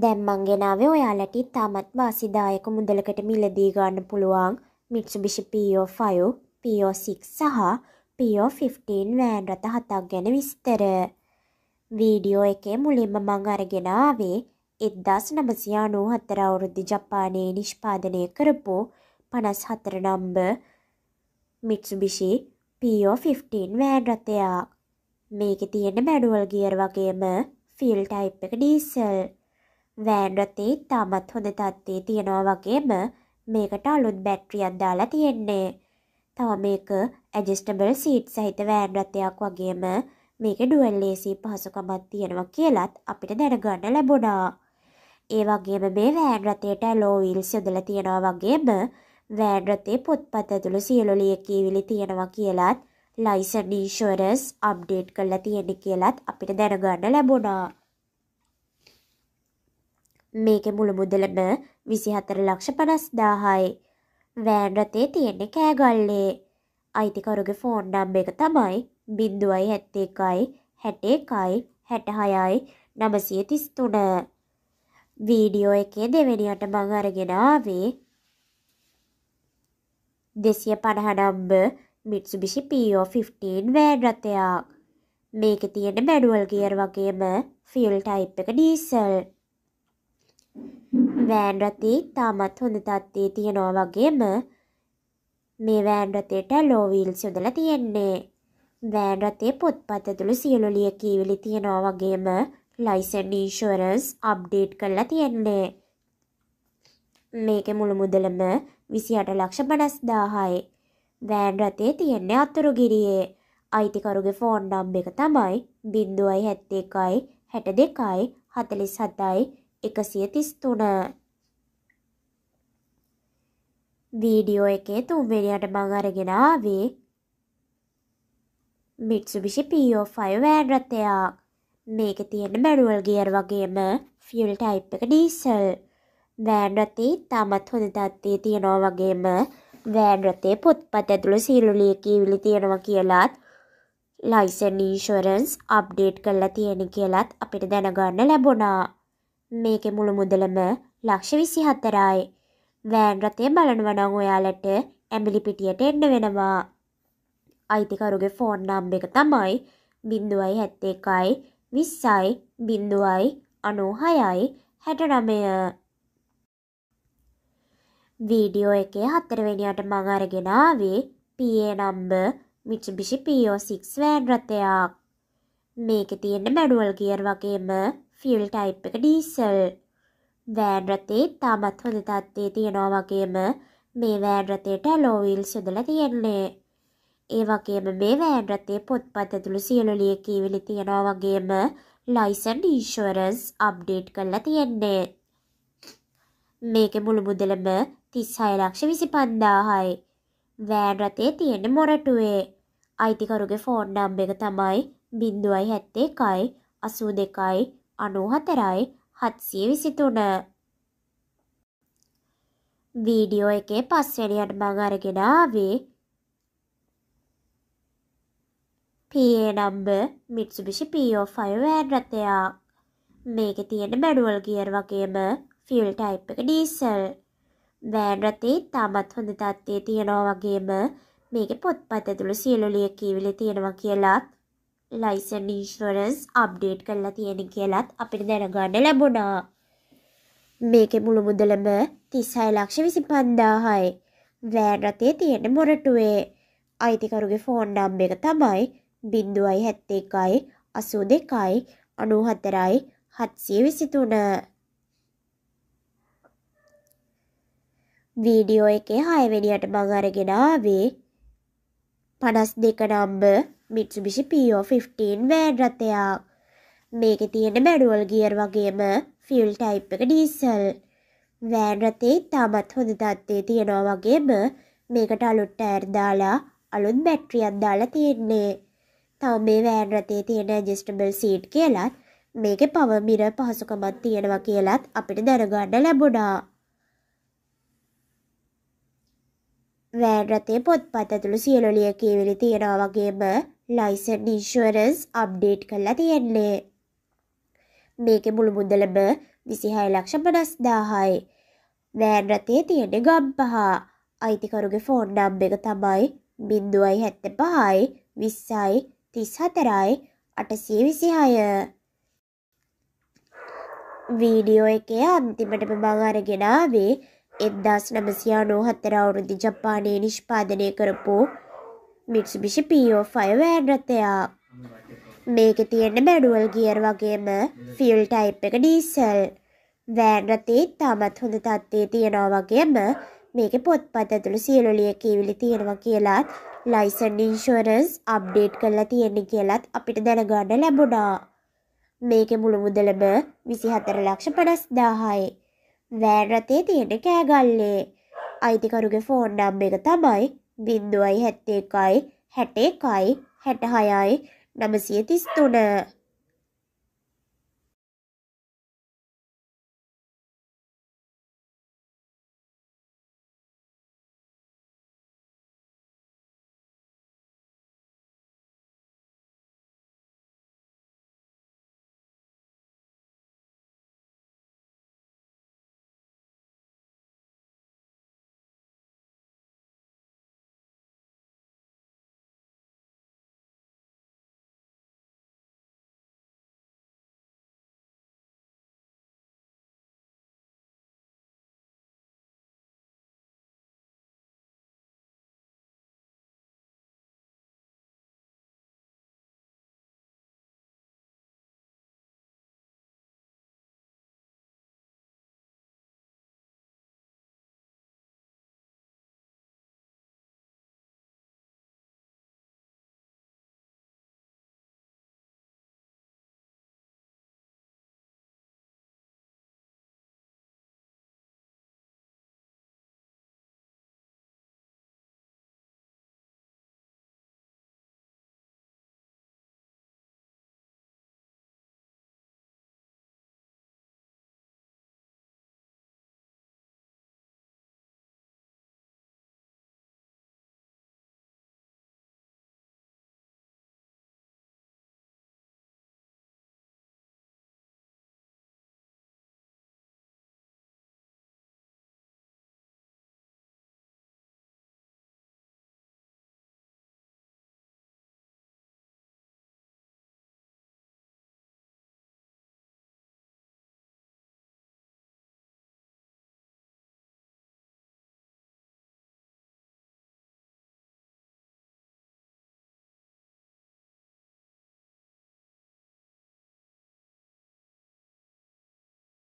දැන් මං ගෙනාවේ ඔයාලට ඉතාමත් වාසිදායක මුදලකට මිලදී ගන්න පුළුවන් Mitsubishi PO5, PO6 සහ PO15 වෑන් රථ හතක් ගැන විස්තර. වීඩියෝ එකේ මුලින්ම මං අරගෙන ආවේ 1994 අවුරුද්දේ ජපානයේ නිෂ්පාදනය කරපු 54 නම්බර් Mitsubishi PO15 වෑන් රථයක්. මේකේ තියෙන මැඩුවල් ගියර් වගේම ෆිල් ටයිප් එක ඩීසල් වෑන් රථේ තාමත් හොඳ තත්ත්වයේ තියෙනවා වගේම මේකට අලුත් බැට්‍රියක් දාලා තියෙන්නේ. තව මේක ඇඩ්ජස්ටබල් සීට් සහිත වෑන් රථයක් වගේම මේක ඩුවල් ඒසී පහසුකමක් තියෙනවා කියලත් අපිට දැනගන්න ලැබුණා. ඒ වගේම මේ වෑන් රථයට ඇලෝ වීල්ස් යොදලා තියෙනවා වගේම වෑන් රථේ පොත්පත් ඇතුළු සියලු ලියකියවිලි තියෙනවා කියලත් ලයිසන් ඉන්ෂුවරන්ස් අප්ඩේට් කරලා තියෙන්නේ කියලත් අපිට දැනගන්න ලැබුණා. මේකෙ මුළු මුදලම විසිහතර ලක්ෂ පනස් දාහයි. වෑන් රතේ තියෙන්නේ කෑගල්ලේ. අයිතිකරුගේ ෆෝන් නම් එක තමයි බින්දුවයි හැත්තේකයි හැටේකයි හැටහයයි නමසිය තිස්තුන. වීඩියෝ එකේ දෙවැනිට මං අරගෙනාවේ දෙසිය පණහනම්බ මිට්සුබිෂි පෝ 15 වෑන් රථයක් මේක තියෙන මැඩුවල් ගියර් වගේම ෆිල් ටයිප් එක ඩීසල් වෑන් රථේ තාමත් හොඳ තත්ත්වයේ තියෙනවා වගේම මේ වෑන් රථයට ලෝ වීල්ස් යොදලා තියෙන්නේ. වෑන් රථේ පොත්පත් ඇතුළු සියලු ලියකියවිලි තියෙනවා වගේම ලයිසන් ඉන්ෂුරන්ස් අප්ඩේට් කරලා තියෙන්නේ. මේකේ මුළු මුදලම 28 ලක්ෂ 50000යි. වෑන් රථේ තියෙන්නේ අතුරුගිරියේ. අයිතිකරුගේ ෆෝන් නම්බර එක තමයි 071 62 47යි එකසිය තිස්තුන වීඩියෝ එකේ තුන්වෙනියට මං අරගෙන ආවේ මිට්සුබිෂි පෝ5 වෑන් රථයක් මේක තියෙන මැනුවල් ගියර් වගේම ෆියල් ටයිප් එක ඩීසල් වෑන් රථේ තමත් හොඳ තත්ත්වයේ තියෙනවා වගේම වෑන් රථේ පොත්පත් ඇතුළු සියලු ලියකියවිලි තියෙනවා කියලාත් ලයිසන් ඉන්ෂුරන්ස් අප්ඩේට් කරලා තියෙන කියලත් අපිට දැනගන්න ලැබුණා මේකේ මුළු මුදලම ලක්ෂ විසි හත්තරයි. වෑන් රථය බලනවනං ඔයාලට ඇමිලි පිටියට එන්න වෙනවා. අයිතිකරුගේ ෆෝන් නම් එක තමයි බිින්දුවයි හැත්තේ එකයි විස්සයි බිින්දුවයි අනෝහයයි හැටනමය. වීඩියෝ එකේ හත්තරවෙනියට මං අරගෙනාවේ PE number Mitsubishi PO six van රථයක්. මේක තියෙන මැඩුවල් ගියර් වගේම ෆිල් ටයිප් එක ඩීසල් වෑන් රතේ තාමත් හොඳ තත්ත්වයේ තියෙනවා වගේම මේ වෑන් රතේට ඇලෝවිල් සදලා තියෙන්නේ ඒ වගේම මේ වෑන් රතේ පොත්පත් ඇතුළු සියලු ලියකියවිලි තියෙනවා වගේම ලයිසන් ඉන්ෂුවරන්ස් අප්ඩේට් කරලා තියෙන්නේ මේකේ මුළු මුදලම 36 ලක්ෂ 25000යි වෑන් රතේ තියෙන මොරටුවේ අයිතිකරුගේ ෆෝන් නම්බ එක තමයි බින්දුවයි හැත්තේ එකයි අසූ දෙකයි අනූහතරයි හත්සිය විසිතුන වීඩියෝ එකේ පස්වැනියන් මං අරගෙන ආවේ පේ නම්බ මිට්සුබිෂි පෝ5 වෑන් රථයා මේක තියෙන මැඩුවල් ගියර් වගේම ෆිල් ටයිප් එක ඩීසල් වෑන් රථේ තාමත් හොඳ තත්ත්වයේ තියෙනවා වගේම මේක පොත්පත් ඇතුළු සියලු ලියකියවිලි තියෙනවා කියලාත් ලයිසන් ඉන්ශරන්ස් අප්ඩේට් කරලා තියෙන කියලත් අපිට දැනගන්න ලැබුණා මේක මුළු මුදලම තිස්සයි ලක්ෂ විසි පන්දාහයි වෑන් රතේ තියෙන මොරටුවේ අයිතිකරුගේ ෆෝන් නම්බ එක තමයි බින්දුවයි හැත්තේ එකයි අසූ දෙකයි අනුහතරයි හත්සිය විසිතුන වීඩියෝ එකේ හයවැනියට මඟ අරගෙනාවේ පනස් දෙක නම්බ මිත්සුබිසි පෝ 15 වෑන් රථයා මේක තියෙන මැඩුවල් ගියර් වගේම ෆිල් ටයිප් එක ඩීසල් වෑන් රතේ තාමත් හොඳ තත්ත්වය තියෙනවා වගේම මේකට අලුත් ඇර්දාලා අලුත් බැට්‍රියක් දාලා තියෙන්නේ තව මේ වෑන් රතේ තියෙන ජිස්ටබල් සීට් කියලත් මේක පවමිර පහසුකමත් තියෙනවා කියලත් අපිට දැනගන්න ලැබුණා වෑන් රථය පොත්පත් ඇතුළු සියලු ලියකියවිලි තියෙනවා වගේම ලයිසන් ඉන්ෂුවරන්ස් අප්ඩේට් කරලා තියෙන්නේ. මේකේ මුළු මුදලම 26 ලක්ෂ 50000යි. වෑන් රථයේ තියෙන ගම්පහ අයිතිකරුගේ ෆෝන් නම් එක තමයි 0.75යි 20යි 34යි 826. වීඩියෝ එකේ අන්තිමටම මං අරගෙන ආවේ එද්දාස් නමසියා නෝහත්තර අවුරුදි ජපානයේ නිෂ්පාදනය කරපු මිට්ස්බිෂි පෝ ෆය වෑන්රතයා මේක තියෙන මැඩුවල් ගියර් වගේම ෆිල් ටයිප් එක ඩීසල් වෑන්රතේ තාමත් හොඳ තත්ත්වය තියෙනවා වගේම මේක පොත්පත් ඇතුළු සියලු ලියකීවිලි තියෙනවා කියලාත් ලයිසන් ඉන්ශෝරන්ස් අප්ඩේට් කරලා තියෙන්නේ කියලත් අපිට දැනගන්න ලැබුණා මේක මුළු මුදලම විසිහතර ලක්ෂ පනස් දාහයි වෑරතේ තියෙන කෑගල්ලේ අයිතිකරුගේ ෆෝන් නම් එක තමයි බින්දුවයි හැත්තේකයි හැටේකයි හැටහයයි නමසිය තිස්තුන